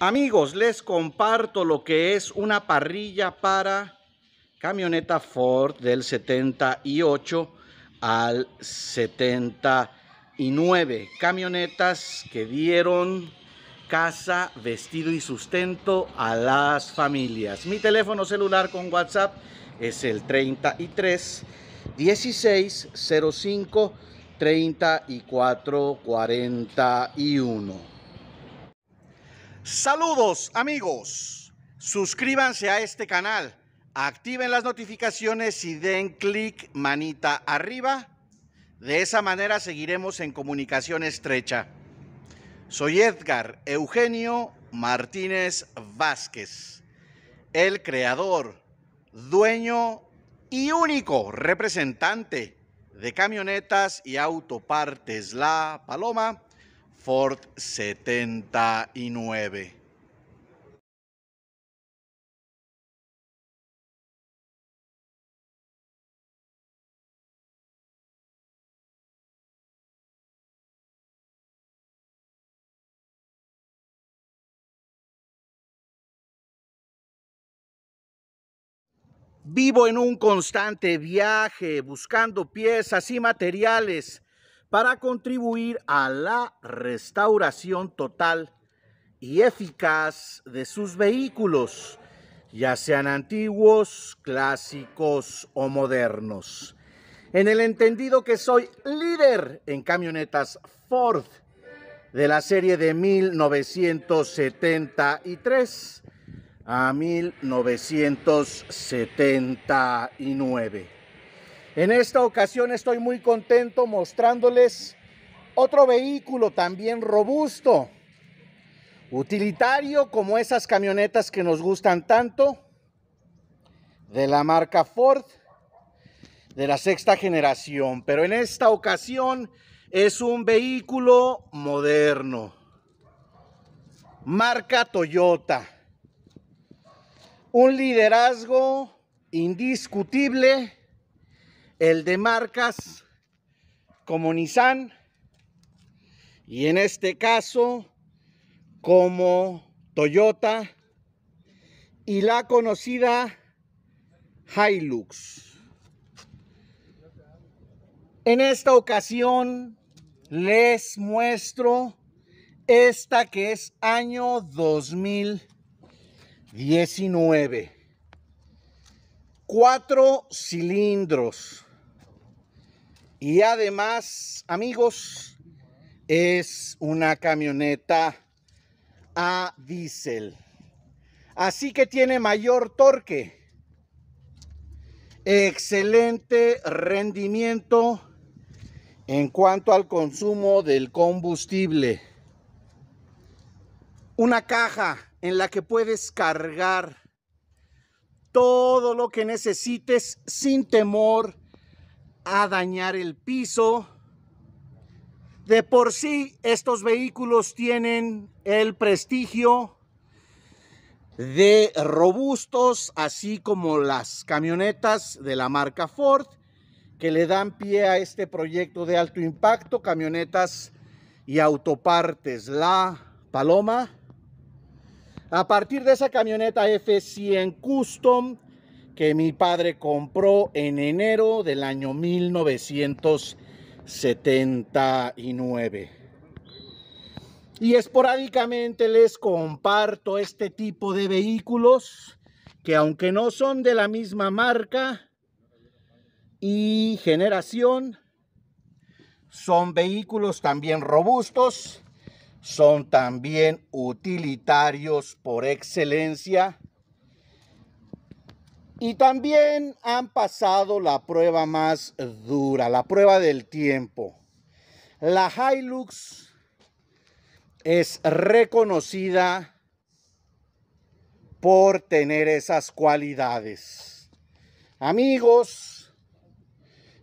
Amigos, les comparto lo que es una parrilla para camioneta Ford del 78 al 79. Camionetas que dieron casa, vestido y sustento a las familias. Mi teléfono celular con WhatsApp es el 33 16 05 34 41. Saludos amigos, suscríbanse a este canal, activen las notificaciones y den clic manita arriba. De esa manera seguiremos en comunicación estrecha. Soy Edgar Eugenio Martínez Vázquez, el creador, dueño y único representante de camionetas y autopartes La Paloma Ford 79. Vivo en un constante viaje buscando piezas y materiales para contribuir a la restauración total y eficaz de sus vehículos, ya sean antiguos, clásicos o modernos. En el entendido que soy líder en camionetas Ford de la serie de 1973 a 1979. En esta ocasión estoy muy contento mostrándoles otro vehículo también robusto, utilitario como esas camionetas que nos gustan tanto, de la marca Ford, de la sexta generación. Pero en esta ocasión es un vehículo moderno, marca Toyota. Un liderazgo indiscutible el de marcas como Nissan y en este caso como Toyota y la conocida Hilux. En esta ocasión les muestro esta que es año 2019. Cuatro cilindros. Y además, amigos, es una camioneta a diésel. Así que tiene mayor torque. Excelente rendimiento en cuanto al consumo del combustible. Una caja en la que puedes cargar todo lo que necesites sin temor a dañar el piso. De por sí, estos vehículos tienen el prestigio de robustos, así como las camionetas de la marca Ford, que le dan pie a este proyecto de alto impacto, camionetas y autopartes. La Paloma, a partir de esa camioneta F100 Custom, que mi padre compró en enero del año 1979. Y esporádicamente les comparto este tipo de vehículos que aunque no son de la misma marca y generación, son vehículos también robustos, son también utilitarios por excelencia y también han pasado la prueba más dura, la prueba del tiempo. La Hilux es reconocida por tener esas cualidades. Amigos,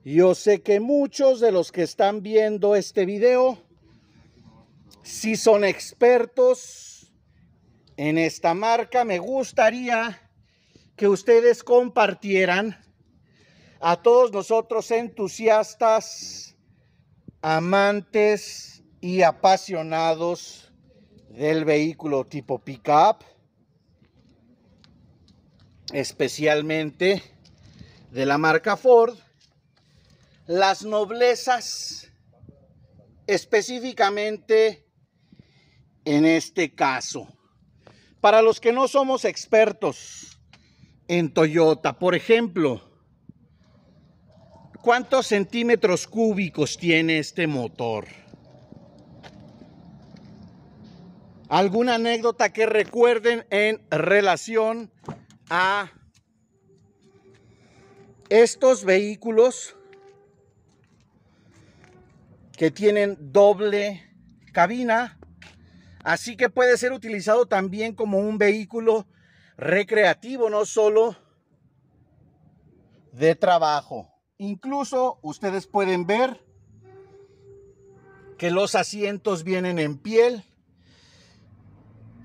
yo sé que muchos de los que están viendo este video si son expertos en esta marca. Me gustaría que ustedes compartieran a todos nosotros entusiastas, amantes y apasionados del vehículo tipo pickup, especialmente de la marca Ford, las noblezas específicamente en este caso. Para los que no somos expertos, en Toyota. Por ejemplo, ¿cuántos centímetros cúbicos tiene este motor? ¿Alguna anécdota que recuerden en relación a estos vehículos que tienen doble cabina? Así que puede ser utilizado también como un vehículo recreativo, no solo de trabajo. Incluso ustedes pueden ver que los asientos vienen en piel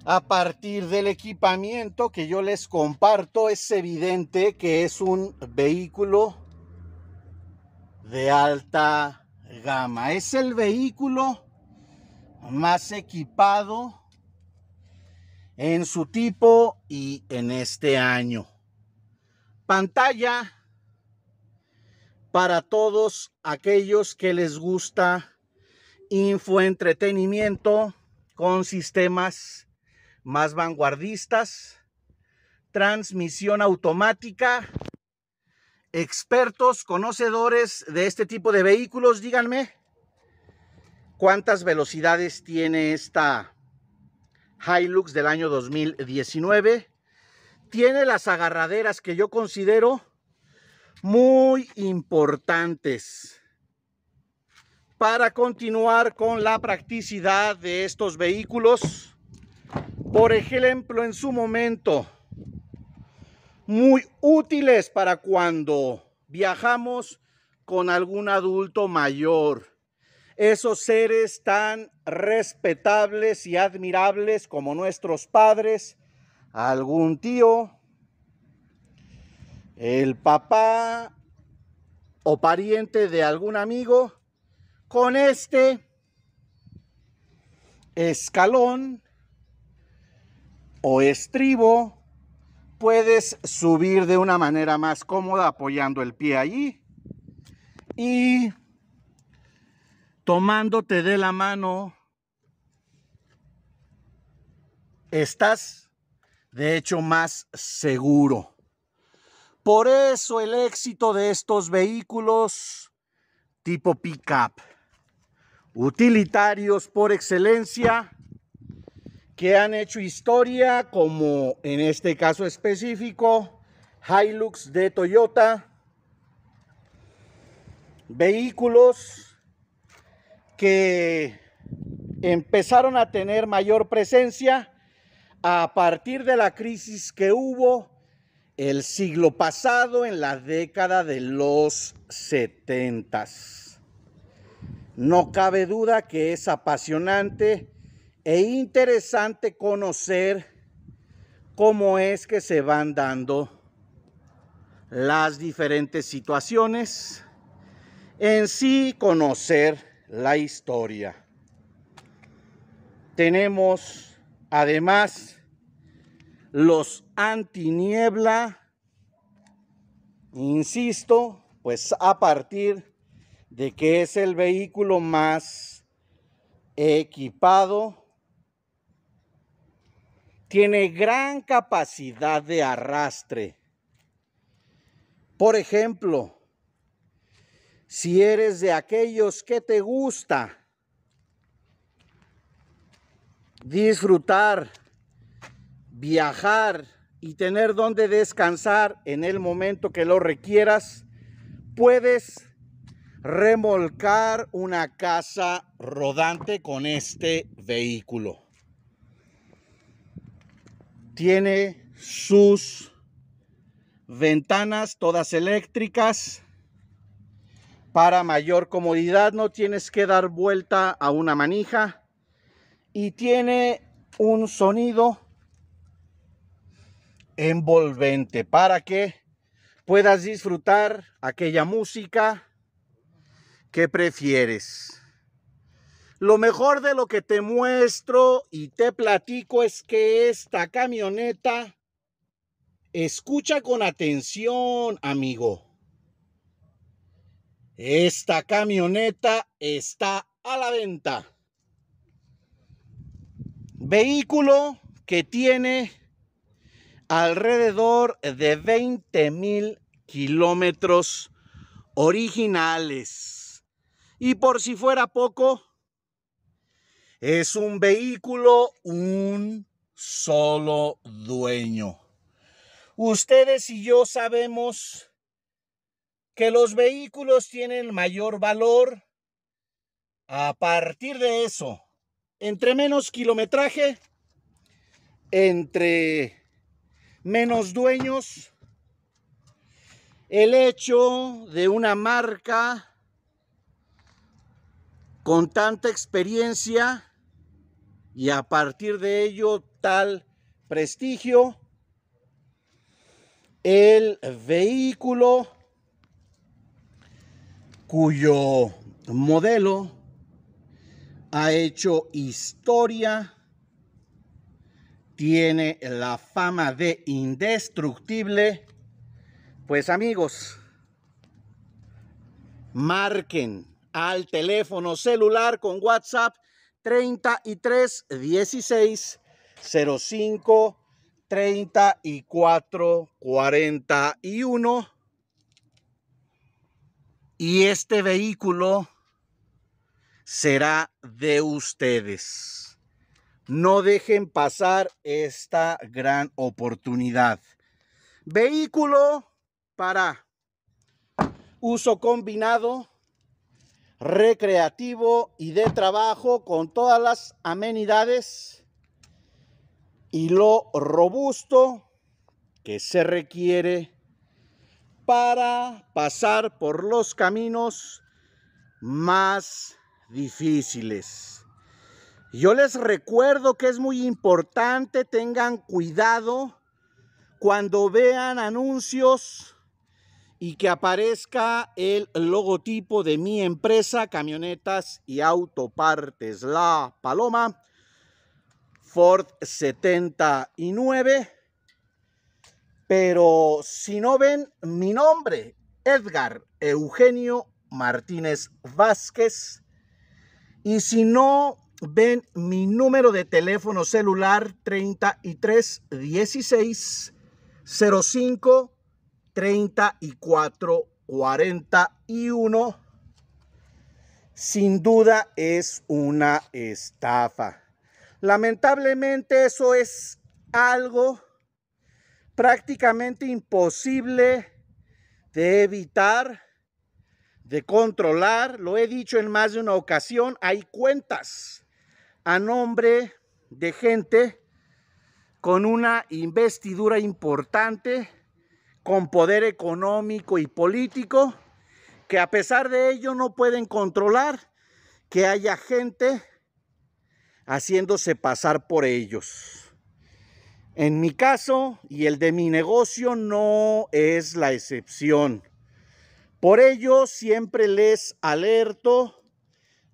a partir del equipamiento que yo les comparto, es evidente que es un vehículo de alta gama. Es el vehículo más equipado en su tipo y en este año. Pantalla para todos aquellos que les gusta infoentretenimiento con sistemas más vanguardistas, transmisión automática, expertos, conocedores de este tipo de vehículos, díganme cuántas velocidades tiene esta Hilux del año 2019. Tiene las agarraderas que yo considero muy importantes para continuar con la practicidad de estos vehículos. Por ejemplo, en su momento, muy útiles para cuando viajamos con algún adulto mayor esos seres tan respetables y admirables como nuestros padres, algún tío, el papá o pariente de algún amigo, con este escalón o estribo puedes subir de una manera más cómoda apoyando el pie allí y tomándote de la mano, estás de hecho más seguro. Por eso el éxito de estos vehículos tipo pickup, utilitarios por excelencia, que han hecho historia, como en este caso específico, Hilux de Toyota, vehículos que empezaron a tener mayor presencia a partir de la crisis que hubo el siglo pasado en la década de los setentas. No cabe duda que es apasionante e interesante conocer cómo es que se van dando las diferentes situaciones, en sí conocer la historia. Tenemos además los antiniebla, insisto, pues a partir de que es el vehículo más equipado, tiene gran capacidad de arrastre. Por ejemplo, si eres de aquellos que te gusta disfrutar, viajar y tener donde descansar en el momento que lo requieras, puedes remolcar una casa rodante con este vehículo. Tiene sus ventanas todas eléctricas para mayor comodidad no tienes que dar vuelta a una manija. Y tiene un sonido envolvente para que puedas disfrutar aquella música que prefieres. Lo mejor de lo que te muestro y te platico es que esta camioneta escucha con atención, amigo. Esta camioneta está a la venta. Vehículo que tiene alrededor de 20 mil kilómetros originales. Y por si fuera poco, es un vehículo un solo dueño. Ustedes y yo sabemos que los vehículos tienen mayor valor. A partir de eso, entre menos kilometraje, entre menos dueños, el hecho de una marca con tanta experiencia y a partir de ello tal prestigio, el vehículo cuyo modelo ha hecho historia, tiene la fama de indestructible. Pues amigos, marquen al teléfono celular con WhatsApp 33 16 05 34 41 y este vehículo será de ustedes. No dejen pasar esta gran oportunidad. Vehículo para uso combinado, recreativo y de trabajo con todas las amenidades y lo robusto que se requiere para pasar por los caminos más difíciles. Yo les recuerdo que es muy importante, tengan cuidado cuando vean anuncios y que aparezca el logotipo de mi empresa, camionetas y autopartes, la Paloma Ford 79 pero si no ven mi nombre, Edgar Eugenio Martínez Vázquez, y si no ven mi número de teléfono celular 33 16 05 34 41, sin duda es una estafa. Lamentablemente eso es algo prácticamente imposible de evitar, de controlar. Lo he dicho en más de una ocasión, hay cuentas a nombre de gente con una investidura importante, con poder económico y político, que a pesar de ello no pueden controlar que haya gente haciéndose pasar por ellos. En mi caso y el de mi negocio no es la excepción. Por ello siempre les alerto,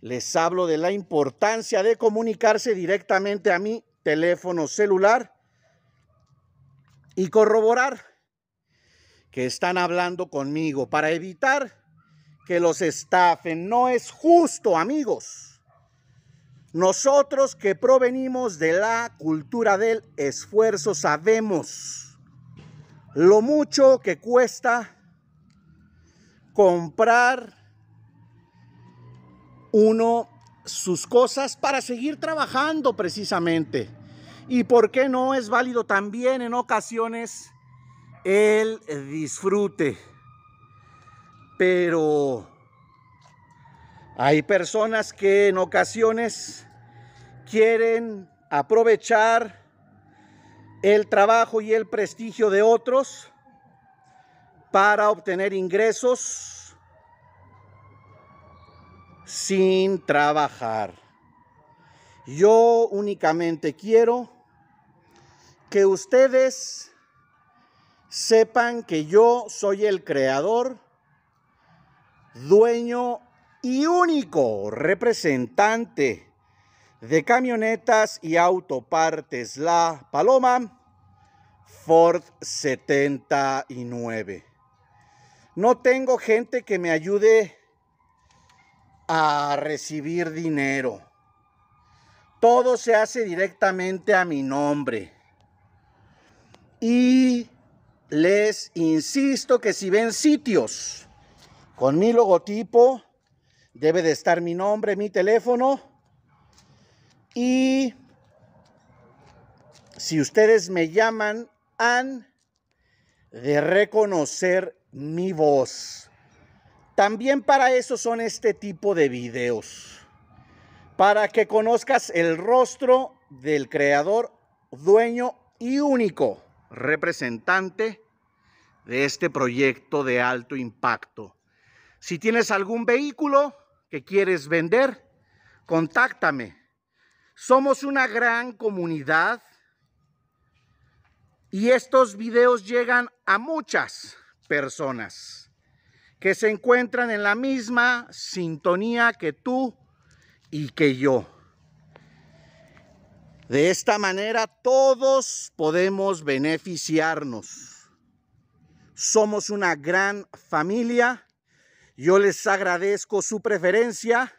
les hablo de la importancia de comunicarse directamente a mi teléfono celular y corroborar que están hablando conmigo para evitar que los estafen. No es justo, amigos nosotros que provenimos de la cultura del esfuerzo sabemos lo mucho que cuesta comprar uno sus cosas para seguir trabajando precisamente. Y por qué no es válido también en ocasiones el disfrute. Pero hay personas que en ocasiones quieren aprovechar el trabajo y el prestigio de otros para obtener ingresos sin trabajar. Yo únicamente quiero que ustedes sepan que yo soy el creador, dueño y único representante de camionetas y autopartes, la Paloma Ford 79. No tengo gente que me ayude a recibir dinero. Todo se hace directamente a mi nombre. Y les insisto que si ven sitios con mi logotipo, Debe de estar mi nombre, mi teléfono. Y si ustedes me llaman, han de reconocer mi voz. También para eso son este tipo de videos. Para que conozcas el rostro del creador, dueño y único representante de este proyecto de alto impacto. Si tienes algún vehículo, que quieres vender, contáctame. Somos una gran comunidad y estos videos llegan a muchas personas que se encuentran en la misma sintonía que tú y que yo. De esta manera todos podemos beneficiarnos. Somos una gran familia yo les agradezco su preferencia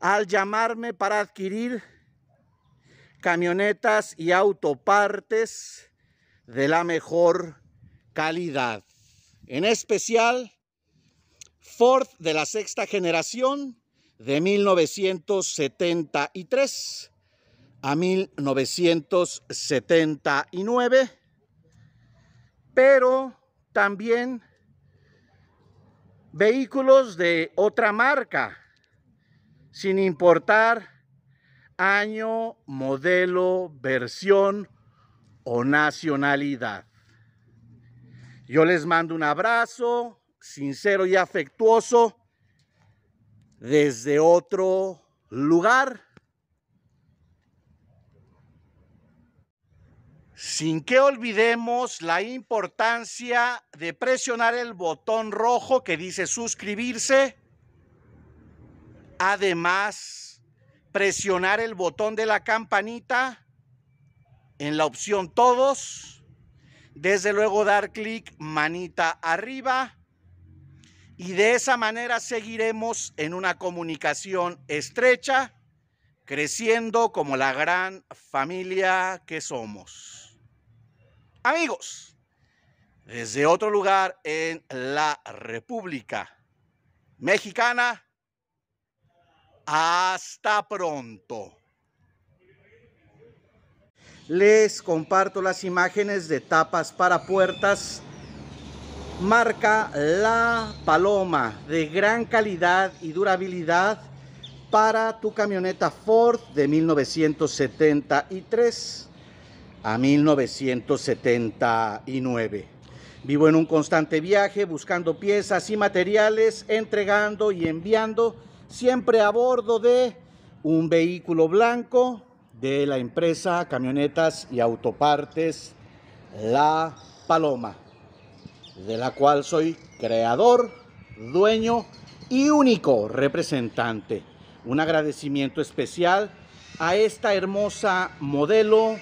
al llamarme para adquirir camionetas y autopartes de la mejor calidad. En especial, Ford de la sexta generación de 1973 a 1979, pero también vehículos de otra marca, sin importar año, modelo, versión o nacionalidad. Yo les mando un abrazo sincero y afectuoso desde otro lugar Sin que olvidemos la importancia de presionar el botón rojo que dice suscribirse. Además, presionar el botón de la campanita en la opción todos. Desde luego dar clic manita arriba. Y de esa manera seguiremos en una comunicación estrecha, creciendo como la gran familia que somos. Amigos, desde otro lugar en la República Mexicana, hasta pronto. Les comparto las imágenes de tapas para puertas marca La Paloma de gran calidad y durabilidad para tu camioneta Ford de 1973 a 1979. Vivo en un constante viaje buscando piezas y materiales, entregando y enviando, siempre a bordo de un vehículo blanco de la empresa Camionetas y Autopartes La Paloma, de la cual soy creador, dueño y único representante. Un agradecimiento especial a esta hermosa modelo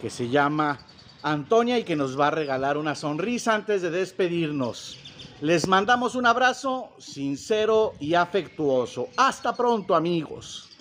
que se llama Antonia y que nos va a regalar una sonrisa antes de despedirnos. Les mandamos un abrazo sincero y afectuoso. Hasta pronto amigos.